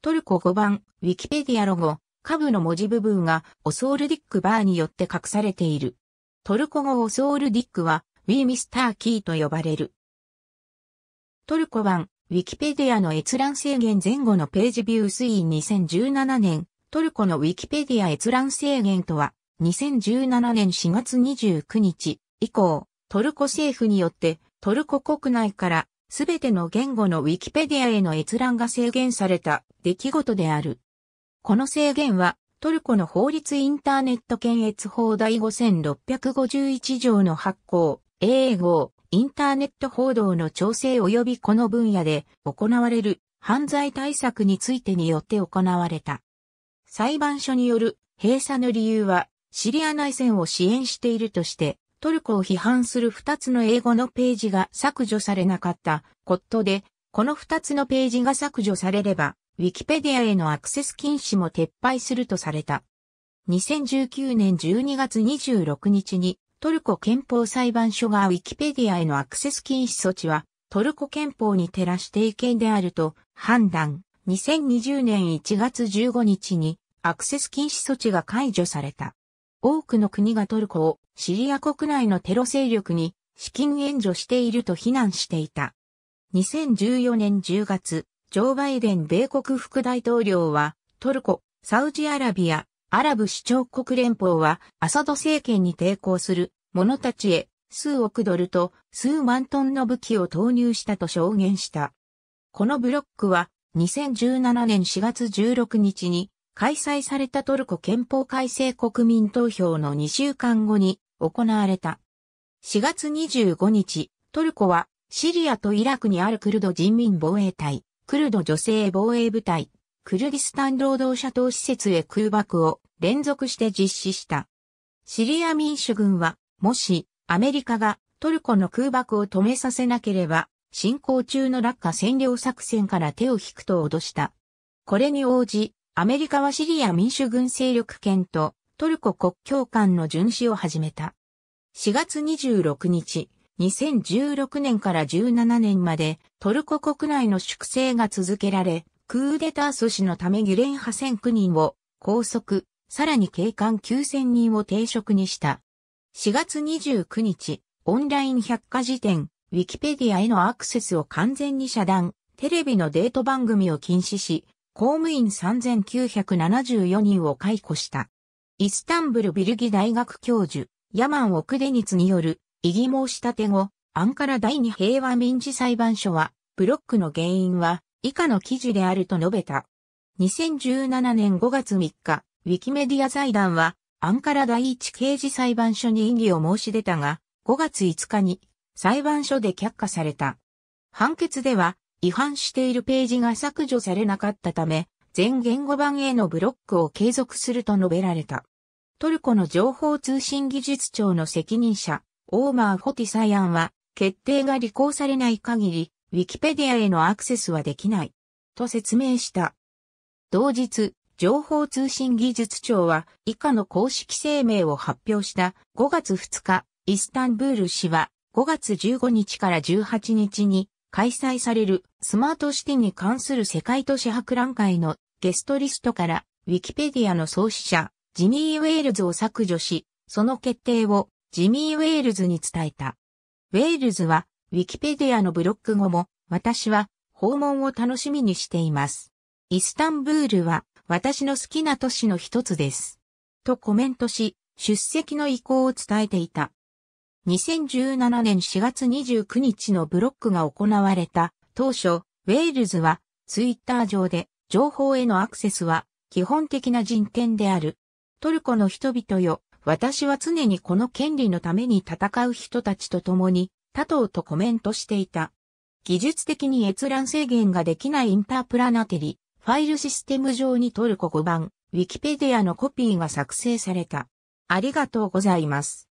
トルコ5番、ウィキペディアロゴ、下部の文字部分がオソールディックバーによって隠されている。トルコ語オソールディックは、ウィーミスターキーと呼ばれる。トルコ版、ウィキペディアの閲覧制限前後のページビュー推移2017年、トルコのウィキペディア閲覧制限とは、2017年4月29日以降、トルコ政府によってトルコ国内からすべての言語のウィキペディアへの閲覧が制限された出来事である。この制限は、トルコの法律インターネット検閲法第5651条の発行、英語、インターネット報道の調整及びこの分野で行われる犯罪対策についてによって行われた。裁判所による閉鎖の理由は、シリア内戦を支援しているとして、トルコを批判する二つの英語のページが削除されなかったことで、この二つのページが削除されれば、ウィキペディアへのアクセス禁止も撤廃するとされた。2019年12月26日にトルコ憲法裁判所がウィキペディアへのアクセス禁止措置はトルコ憲法に照らして意見であると判断。2020年1月15日にアクセス禁止措置が解除された。多くの国がトルコをシリア国内のテロ勢力に資金援助していると非難していた。2014年10月、ジョー・バイデン米国副大統領は、トルコ、サウジアラビア、アラブ首長国連邦は、アサド政権に抵抗する者たちへ、数億ドルと数万トンの武器を投入したと証言した。このブロックは、2017年4月16日に、開催されたトルコ憲法改正国民投票の2週間後に行われた。4月25日、トルコはシリアとイラクにあるクルド人民防衛隊、クルド女性防衛部隊、クルギスタン労働者等施設へ空爆を連続して実施した。シリア民主軍は、もしアメリカがトルコの空爆を止めさせなければ、進行中の落下占領作戦から手を引くと脅した。これに応じ、アメリカはシリア民主軍勢力圏とトルコ国境間の巡視を始めた。4月26日、2016年から17年までトルコ国内の粛清が続けられ、クーデター阻止のためギレン派1009人を拘束、さらに警官9000人を停職にした。4月29日、オンライン百科事典、ウィキペディアへのアクセスを完全に遮断、テレビのデート番組を禁止し、公務員3974人を解雇した。イスタンブルビルギ大学教授、ヤマン・オクデニツによる異議申し立て後、アンカラ第二平和民事裁判所は、ブロックの原因は以下の記事であると述べた。2017年5月3日、ウィキメディア財団は、アンカラ第一刑事裁判所に異議を申し出たが、5月5日に裁判所で却下された。判決では、違反しているページが削除されなかったため、全言語版へのブロックを継続すると述べられた。トルコの情報通信技術庁の責任者、オーマー・フォティサイアンは、決定が履行されない限り、ウィキペディアへのアクセスはできない、と説明した。同日、情報通信技術庁は以下の公式声明を発表した5月2日、イスタンブール市は5月15日から18日に開催されるスマートシティに関する世界都市博覧会のゲストリストから、ウィキペディアの創始者、ジミー・ウェールズを削除し、その決定をジミー・ウェールズに伝えた。ウェールズは、ウィキペディアのブロック後も、私は訪問を楽しみにしています。イスタンブールは私の好きな都市の一つです。とコメントし、出席の意向を伝えていた。2017年4月29日のブロックが行われた当初、ウェールズはツイッター上で情報へのアクセスは基本的な人権である。トルコの人々よ、私は常にこの権利のために戦う人たちと共に、他党とコメントしていた。技術的に閲覧制限ができないインタープラナテリ、ファイルシステム上にトルコ語版、ウィキペディアのコピーが作成された。ありがとうございます。